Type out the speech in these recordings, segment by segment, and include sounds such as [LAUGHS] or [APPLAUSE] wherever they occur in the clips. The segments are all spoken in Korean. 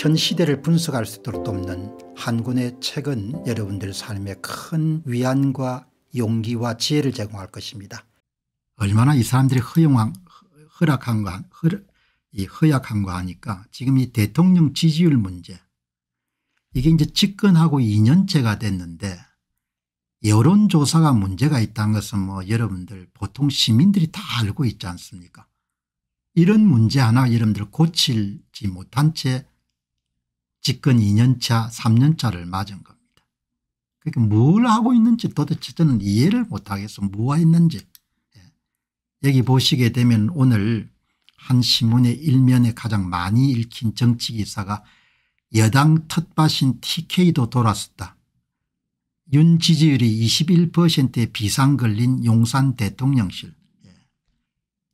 현 시대를 분석할 수 있도록 돕는 한 권의 책은 여러분들 삶에 큰 위안과 용기와 지혜를 제공할 것입니다. 얼마나 이 사람들이 허용한 허락한가 허, 이 허약한가 하니까 지금 이 대통령 지지율 문제 이게 이제 집권하고 2년째가 됐는데 여론조사가 문제가 있다는 것은 뭐 여러분들 보통 시민들이 다 알고 있지 않습니까 이런 문제 하나 여러분들 고칠지 못한 채 집권 2년차 3년차를 맞은 겁니다. 그러니까 뭘 하고 있는지 도대체 저는 이해를 못하겠어 뭐가 있는지 예. 여기 보시게 되면 오늘 한 신문의 일면에 가장 많이 읽힌 정치 기사가 여당 텃밭인 TK도 돌았었다. 윤 지지율이 21%에 비상 걸린 용산 대통령실. 예.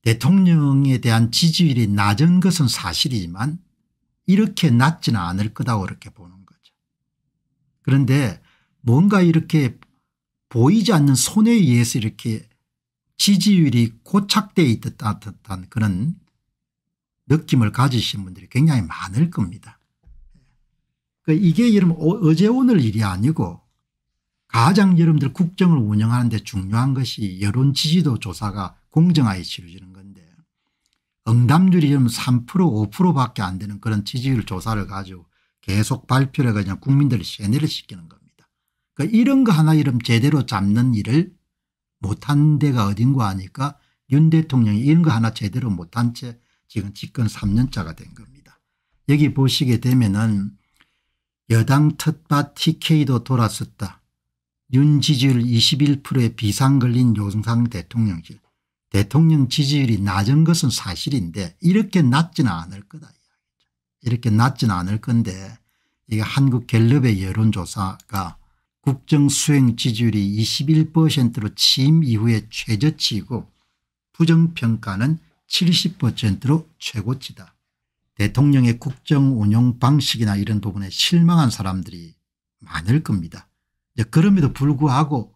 대통령에 대한 지지율이 낮은 것은 사실이지만 이렇게 낮지는 않을 거다그렇게 보는 거죠. 그런데 뭔가 이렇게 보이지 않는 손에 의해서 이렇게 지지율이 고착되어 있듯한 그런 느낌을 가지신 분들이 굉장히 많을 겁니다. 그 이게 여러분 어, 어제 오늘 일이 아니고 가장 여러분들 국정을 운영하는데 중요한 것이 여론 지지도 조사가 공정하게 치러지는 건데 응답률이 지3% 5%밖에 안 되는 그런 지지율 조사를 가지고 계속 발표를 그냥 국민들을 세뇌를 시키는 겁니다. 그러니까 이런 거 하나 이름 제대로 잡는 일을 못한 데가 어딘고 하니까 윤 대통령이 이런 거 하나 제대로 못한 채 지금 집권 3년차가 된 겁니다. 여기 보시게 되면은 여당 텃밭 TK도 돌았었다. 윤 지지율 21%에 비상 걸린 용상 대통령실. 대통령 지지율이 낮은 것은 사실인데 이렇게 낮지는 않을 거다. 이렇게 낮지는 않을 건데 이게 한국 갤럽의 여론조사가 국정 수행 지지율이 21%로 취임 이후에 최저치이고 부정평가는 70%로 최고치다. 대통령의 국정 운영 방식이나 이런 부분에 실망한 사람들이 많을 겁니다. 그럼에도 불구하고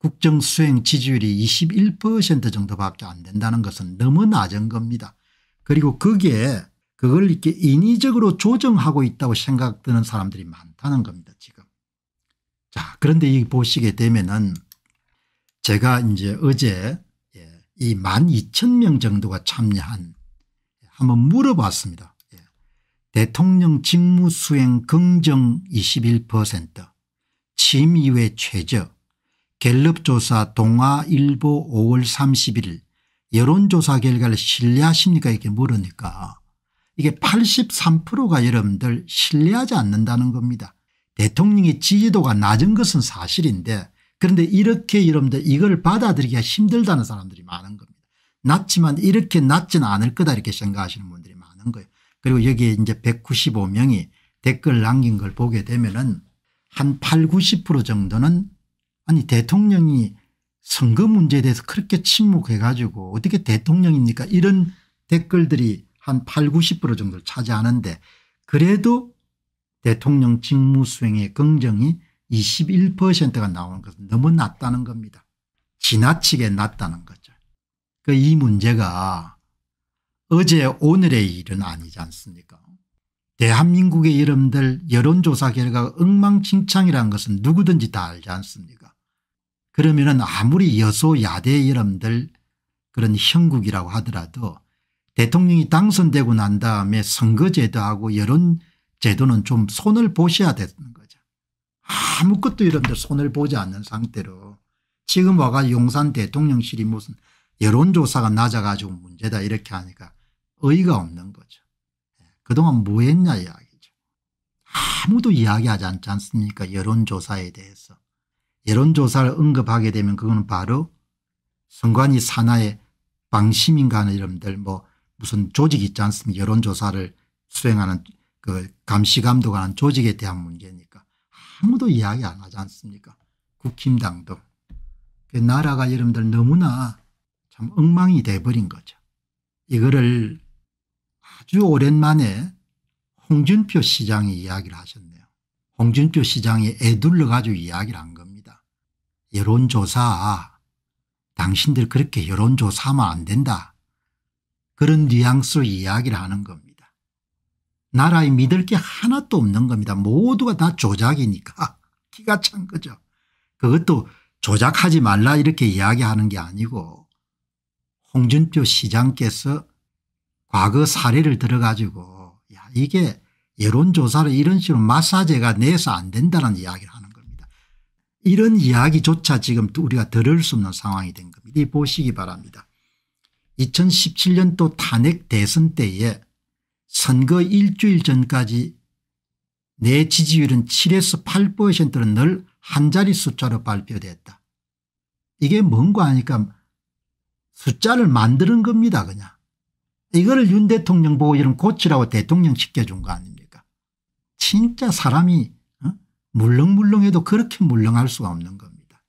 국정수행 지지율이 21% 정도밖에 안 된다는 것은 너무 낮은 겁니다. 그리고 그게 그걸 이렇게 인위적으로 조정하고 있다고 생각드는 사람들이 많다는 겁니다 지금. 자 그런데 이 보시게 되면은 제가 이제 어제 예, 이 12,000명 정도가 참여한 한번 물어봤습니다. 예, 대통령 직무수행 긍정 21% 취임이외 최저 갤럽조사 동아일보 5월 31일 여론조사 결과를 신뢰하십니까 이렇게 물으니까 이게 83%가 여러분들 신뢰하지 않는다는 겁니다. 대통령의 지지도가 낮은 것은 사실인데 그런데 이렇게 여러분들 이걸 받아들이기가 힘들다는 사람들이 많은 겁니다. 낮지만 이렇게 낮진 않을 거다 이렇게 생각하시는 분들이 많은 거예요. 그리고 여기에 이제 195명이 댓글 남긴 걸 보게 되면은 한 8, 90% 정도는 아니 대통령이 선거 문제에 대해서 그렇게 침묵해 가지고 어떻게 대통령입니까 이런 댓글들이 한 8, 90% 정도를 차지하는데 그래도 대통령 직무 수행의 긍정이 21%가 나오는 것은 너무 낮다는 겁니다. 지나치게 낮다는 거죠. 그 이 문제가 어제 오늘의 일은 아니지 않습니까 대한민국의 여러분들 여론조사 결과가 엉망진창이라는 것은 누구든지 다 알지 않습니까 그러면은 아무리 여소야대 여러분들 그런 형국이라고 하더라도 대통령이 당선되고 난 다음에 선거제도하고 여론제도는 좀 손을 보셔야 되는 거죠. 아무것도 여러분들 손을 보지 않는 상태로 지금 와가 용산 대통령실이 무슨 여론조사가 낮아가지고 문제다 이렇게 하니까 의의가 없는 거죠. 예, 그동안 뭐 했냐 이야기죠. 아무도 이야기하지 않지 않습니까 여론조사에 대해서. 여론조사를 언급하게 되면 그거는 바로 선관위 산하의 방심인가 하는 이름들 뭐 무슨 조직 있지 않습니까 여론조사를 수행하는 그 감시감독하는 조직에 대한 문제니까 아무도 이야기 안 하지 않습니까 국힘당도 그 나라가 여러분들 너무나 참 엉망이 돼버린 거죠 이거를 아주 오랜만에 홍준표 시장이 이야기를 하셨네요 홍준표 시장이 애둘러 가지고 이야기를 한 겁니다 여론조사 당신들 그렇게 여론조사하면 안 된다. 그런 뉘앙스로 이야기를 하는 겁니다. 나라에 믿을 게 하나도 없는 겁니다. 모두가 다 조작이니까 [LAUGHS] 기가 찬 거죠. 그것도 조작하지 말라 이렇게 이야기하는 게 아니고 홍준표 시장께서 과거 사례를 들어가지고 야 이게 여론조사를 이런 식으로 마사제가 내서 안 된다는 이야기를 합니다. 이런 이야기조차 지금 우리가 들을 수 없는 상황이 된 겁니다. 이 보시기 바랍니다. 2017년도 탄핵 대선 때에 선거 일주일 전까지 내 지지율은 7에서 8%로 늘한 자리 숫자로 발표됐다. 이게 뭔가 하니까 숫자를 만드는 겁니다 그냥. 이거를 윤 대통령 보고 이런 고치라고 대통령 시켜준 거 아닙니까 진짜 사람이 물렁물렁해도 그렇게 물렁할 수가 없는 겁니다.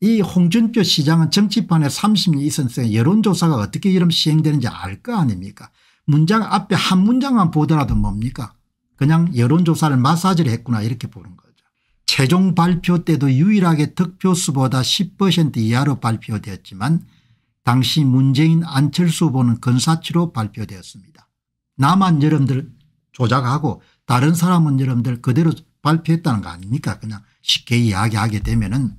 이 홍준표 시장은 정치판에 30년 있었으니 여론조사가 어떻게 이런 시행되는지 알 거 아닙니까 문장 앞에 한 문장만 보더라도 뭡니까 그냥 여론조사를 마사지를 했구나 이렇게 보는 거죠. 최종 발표 때도 유일하게 득표수보다 10% 이하로 발표되었지만 당시 문재인 안철수 후보는 건사치로 발표되었습니다. 나만 여러분들 조작하고 다른 사람은 여러분들 그대로 발표했다는 거 아닙니까 그냥 쉽게 이야기하게 되면은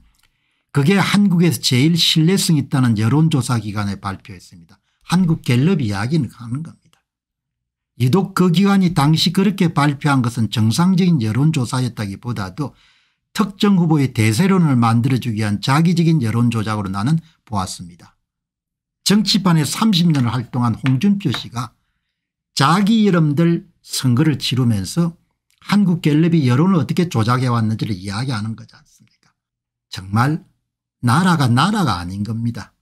그게 한국에서 제일 신뢰성 있다는 여론조사기관에 발표했습니다. 한국갤럽 이야기는 하는 겁니다. 유독 그 기관이 당시 그렇게 발표한 것은 정상적인 여론조사였다기보다도 특정 후보의 대세론을 만들어주기 위한 자기적인 여론조작으로 나는 보았습니다. 정치판에 30년을 활동한 홍준표 씨가 자기 이름들 선거를 치르면서 한국 갤럽이 여론을 어떻게 조작해 왔는지를 이야기하는 거지 않습니까 정말 나라가 나라가 아닌 겁니다.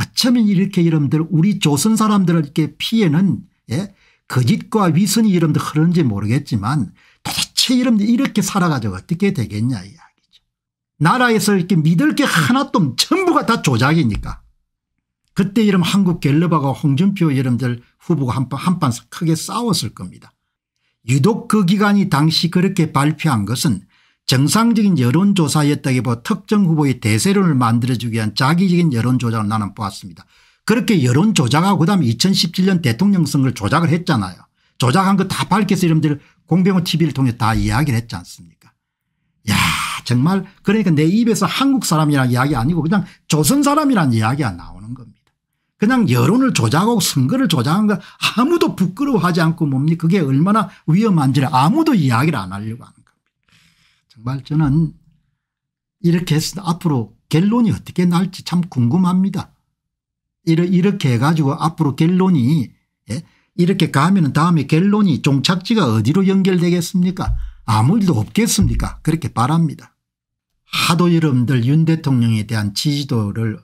어쩌면 이렇게 이름들 우리 조선 사람들에게 피해는 예? 거짓과 위선이 이름들 흐르는지 모르겠지만 도대체 이름들 이렇게 살아가지고 어떻게 되겠냐 이야기죠. 나라에서 이렇게 믿을 게 하나도 전부가 다 조작이니까. 그때 이름 한국 갤럽하고 홍준표 이름들 후보가 한판 한판 크게 싸웠을 겁니다. 유독 그 기관이 당시 그렇게 발표한 것은 정상적인 여론조사였다기보 특정 후보의 대세론을 만들어주기 위한 자기적인 여론조작을 나는 보았습니다. 그렇게 여론조작하고 그다음에 2017년 대통령 선거를 조작을 했잖아요. 조작한 거 다 밝혀서 여러분들 공병호 tv를 통해 다 이야기를 했지 않습니까 야 정말 그러니까 내 입에서 한국 사람이란 이야기 아니고 그냥 조선 사람이란 이야기가 나오는 겁니다. 그냥 여론을 조작하고 선거를 조작한 걸 아무도 부끄러워하지 않고 뭡니까 그게 얼마나 위험한지를 아무도 이야기를 안 하려고 하는 겁니다. 정말 저는 이렇게 해서 앞으로 결론이 어떻게 날지 참 궁금합니다. 이렇게 해가지고 앞으로 결론이 예? 이렇게 가면 다음에 결론이 종착지가 어디로 연결되겠습니까 아무 일도 없겠습니까 그렇게 바랍니다. 하도 여러분들 윤 대통령에 대한 지지도를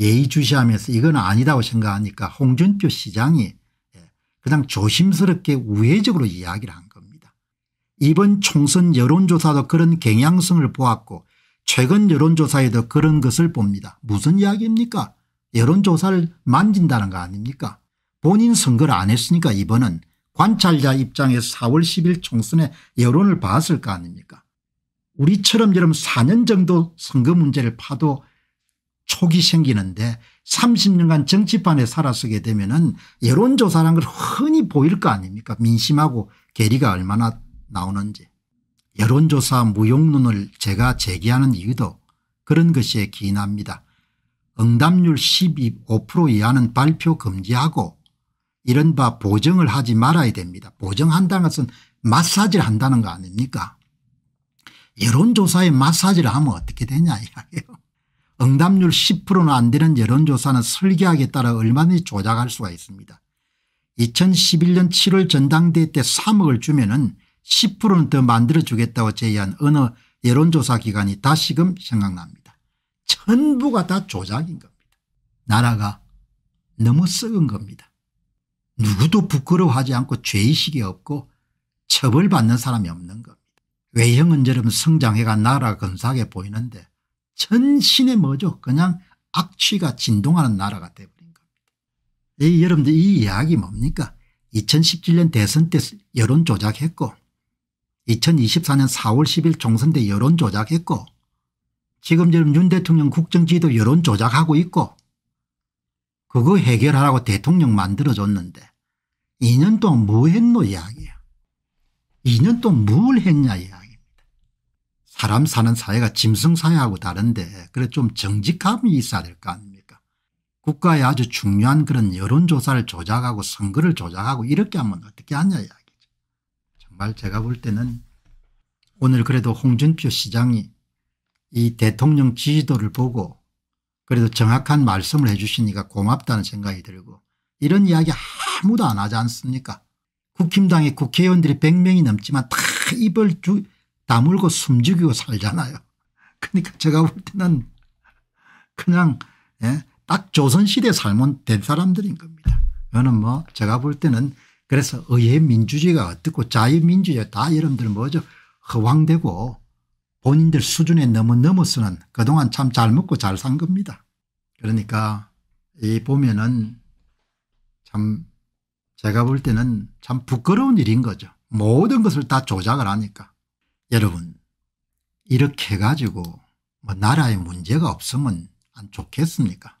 예의주시하면서 이건 아니다고 생각하니까 홍준표 시장이 예, 그냥 조심스럽게 우회적으로 이야기를 한 겁니다. 이번 총선 여론조사도 그런 경향성을 보았고 최근 여론조사에도 그런 것을 봅니다. 무슨 이야기입니까? 여론조사를 만진다는 거 아닙니까? 본인 선거를 안 했으니까 이번은 관찰자 입장에서 4월 10일 총선에 여론을 봤을 거 아닙니까? 우리처럼 여러분 4년 정도 선거 문제를 파도 촉이 생기는데 30년간 정치판에 살아서게 되면은 여론조사라는걸 흔히 보일 거 아닙니까 민심하고 괴리가 얼마나 나오는지 여론조사 무용론을 제가 제기하는 이유도 그런 것에 기인합니다. 응답률 15% 2 이하는 발표 금지하고 이른바 보정을 하지 말아야 됩니다. 보정한다는 것은 마사지를 한다는 거 아닙니까 여론조사에 마사지를 하면 어떻게 되냐 이야기예요. 응답률 10%는 안 되는 여론조사는 설계학에 따라 얼마든지 조작할 수가 있습니다. 2011년 7월 전당대회 때 3억을 주면 은 10%는 더 만들어주겠다고 제의한 어느 여론조사 기관이 다시금 생각납니다. 전부가 다 조작인 겁니다. 나라가 너무 썩은 겁니다. 누구도 부끄러워하지 않고 죄의식이 없고 처벌받는 사람이 없는 겁니다. 외형은 저럼 성장해가 나라 가 건사하게 보이는데 전신에 뭐죠? 그냥 악취가 진동하는 나라가 돼버린 겁니다. 이, 여러분들 이 이야기 뭡니까? 2017년 대선 때 여론 조작했고 2024년 4월 10일 총선 때 여론 조작했고 지금 지금 윤 대통령 국정지도 여론 조작하고 있고 그거 해결하라고 대통령 만들어줬는데 2년 동안 뭐 했노 이야기야. 2년 동안 뭘 했냐 이야. 사람 사는 사회가 짐승 사회하고 다른데 그래 좀 정직함이 있어야 될 거 아닙니까 국가의 아주 중요한 그런 여론조사를 조작하고 선거를 조작하고 이렇게 하면 어떻게 하냐 이야기죠. 정말 제가 볼 때는 오늘 그래도 홍준표 시장이 이 대통령 지지도를 보고 그래도 정확한 말씀을 해 주시니까 고맙다는 생각이 들고 이런 이야기 아무도 안 하지 않습니까 국힘당의 국회의원들이 100명이 넘지만 다 입을 주, 나물고 숨죽이고 살잖아요. 그러니까 제가 볼 때는 그냥 예, 딱 조선시대 살면 된 사람들인 겁니다. 그거는 뭐 제가 볼 때는 그래서 의회민주주의가 어떻고 자유민주주의 다 여러분들 뭐죠 허황되고 본인들 수준에 너무 넘어서는 그동안 참 잘 먹고 잘 산 겁니다. 그러니까 이 보면은 참 제가 볼 때는 참 부끄러운 일인 거죠. 모든 것을 다 조작을 하니까. 여러분 이렇게 해 가지고 뭐 나라에 문제가 없으면 안 좋겠습니까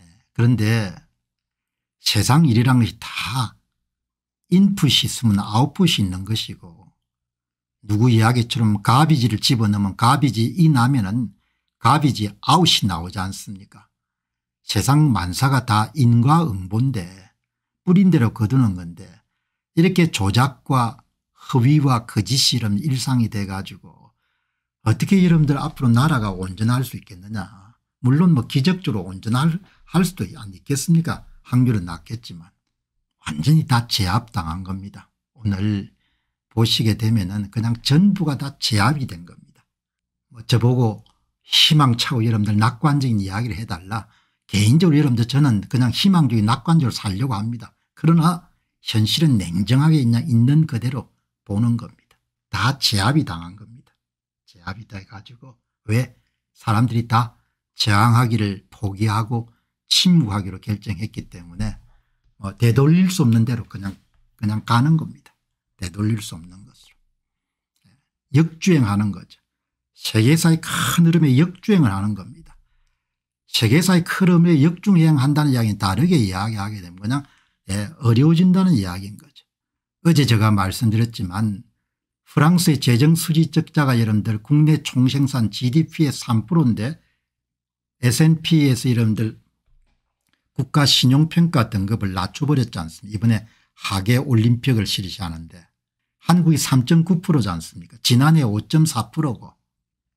예, 그런데 세상 일이란 것이 다 인풋이 있으면 아웃풋이 있는 것이고 누구 이야기처럼 가비지를 집어넣으면 가비지 이 나면은 가비지 아웃이 나오지 않습니까 세상 만사가 다 인과응보인데 뿌린 대로 거두는 건데 이렇게 조작과 허위와 그 거짓이름 그 일상이 돼 가지고 어떻게 여러분들 앞으로 나라가 온전할 수 있겠느냐 물론 뭐 기적적으로 온전할 할 수도 안 있겠습니까 확률은 낮겠지만 완전히 다 제압당한 겁니다. 오늘 보시게 되면 은 그냥 전부가 다 제압이 된 겁니다. 뭐 저보고 희망차고 여러분들 낙관적인 이야기를 해달라. 개인적으로 여러분들 저는 그냥 희망적인 낙관적으로 살려고 합니다. 그러나 현실은 냉정하게 있는 그대로 보는 겁니다. 다 제압이 당한 겁니다. 제압이 돼가지고 왜 사람들이 다 저항하기를 포기하고 침묵하기로 결정했기 때문에 뭐 되돌릴 수 없는 대로 그냥 그냥 가는 겁니다. 되돌릴 수 없는 것으로. 예. 역주행하는 거죠. 세계사의 큰 흐름에 역주행을 하는 겁니다. 세계사의 큰 흐름에 역주행한다는 이야기는 다르게 이야기하게 되면 그냥 예, 어려워진다는 이야기인 거죠. 어제 제가 말씀드렸지만 프랑스의 재정 수지 적자가 여러분들 국내 총생산 gdp의 3%인데 s&p에서 여러분들 국가 신용평가 등급을 낮춰버렸지 않습니까 이번에 하계 올림픽을 실시하는데 한국이 3.9%지 않습니까 지난해 5.4%고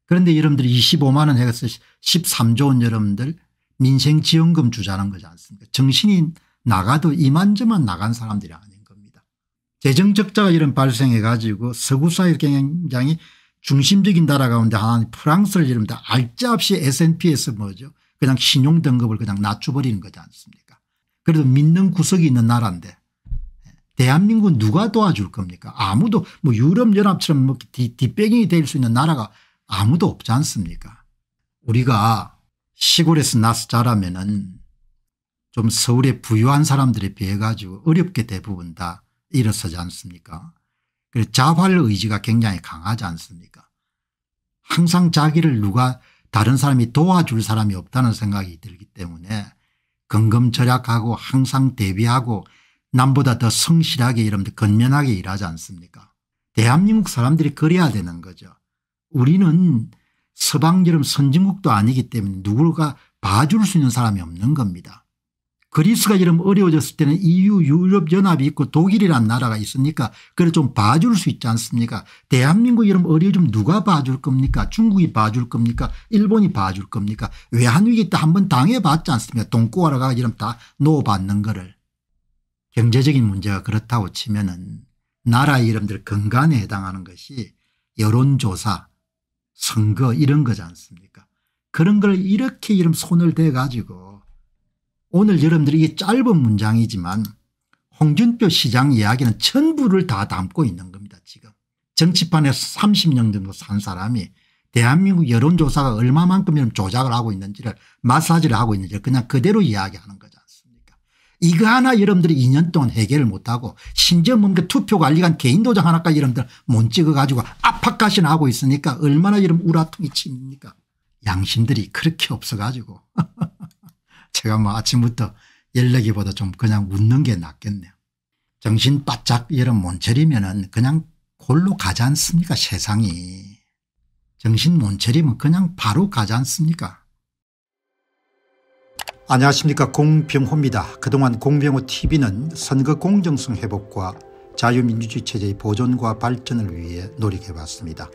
그런데 여러분들 이 25만 원 해서 13조 원 여러분들 민생지원금 주자는 거지 않습니까 정신이 나가도 이만저만 나간 사람들이 아니에요 재정적자가 이런 발생해 가지고 서구사의 굉장히 중심적인 나라 가운데 하나는 프랑스를 이름니다 알짜없이 S&P에서 뭐죠 그냥 신용등급을 그냥 낮춰버리는 거지 않습니까 그래도 믿는 구석이 있는 나라인데 예, 대한민국 은 누가 도와줄 겁니까 아무도 뭐 유럽연합처럼 뭐 뒷배경이 될 수 있는 나라가 아무도 없지 않습니까 우리가 시골에서 나서 자라면 은좀 서울의 부유한 사람들에 비해 가지고 어렵게 대부분 다 일어서지 않습니까 그래서 자활 의지가 굉장히 강하지 않습니까 항상 자기를 누가 다른 사람이 도와줄 사람이 없다는 생각이 들기 때문에 근검절약하고 항상 대비하고 남보다 더 성실하게 이러면 건면하게 일하지 않습니까 대한민국 사람들이 그래야 되는 거죠. 우리는 서방처럼 선진국도 아니기 때문에 누굴가 봐줄 수 있는 사람이 없는 겁니다. 그리스가 이름 어려워졌을 때는 EU 유럽연합이 있고 독일이란 나라가 있으니까 그걸 좀 봐줄 수 있지 않습니까 대한민국 이름 어려워지면 누가 봐줄 겁니까 중국이 봐줄 겁니까 일본이 봐줄 겁니까 외환위기 때 한 번 당해봤지 않습니까 돈꼬아라 가 이름 다놓아봤는 거를 경제적인 문제가 그렇다고 치면 은 나라 의 이름들 근간에 해당하는 것이 여론조사 선거 이런 거지 않습니까 그런 걸 이렇게 이름 손을 대가지고 오늘 여러분들이 이 짧은 문장이지만 홍준표 시장 이야기는 전부를 다 담고 있는 겁니다 지금. 정치판에서 30년 정도 산 사람이 대한민국 여론조사가 얼마만큼 조작을 하고 있는지를 마사지를 하고 있는지를 그냥 그대로 이야기하는 거지 않습니까 이거 하나 여러분들이 2년 동안 해결을 못하고 심지어 뭔가 그 투표관리관 개인도장 하나까지 여러분들 못 찍어가지고 압박까지는 하고 있으니까 얼마나 이런 우라통이 칩니까 양심들이 그렇게 없어가지고 [LAUGHS] 제가 뭐 아침부터 열내기보다 좀 그냥 웃는 게 낫겠네요. 정신 바짝 이런 몸철리면은 그냥 골로 가지 않습니까 세상이. 정신 몸철리면 그냥 바로 가지 않습니까. 안녕하십니까 공병호입니다. 그동안 공병호 tv는 선거 공정성 회복과 자유민주주의 체제의 보존과 발전을 위해 노력해봤습니다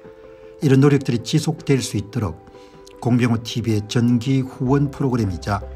이런 노력들이 지속될 수 있도록 공병호 tv의 전기 후원 프로그램이자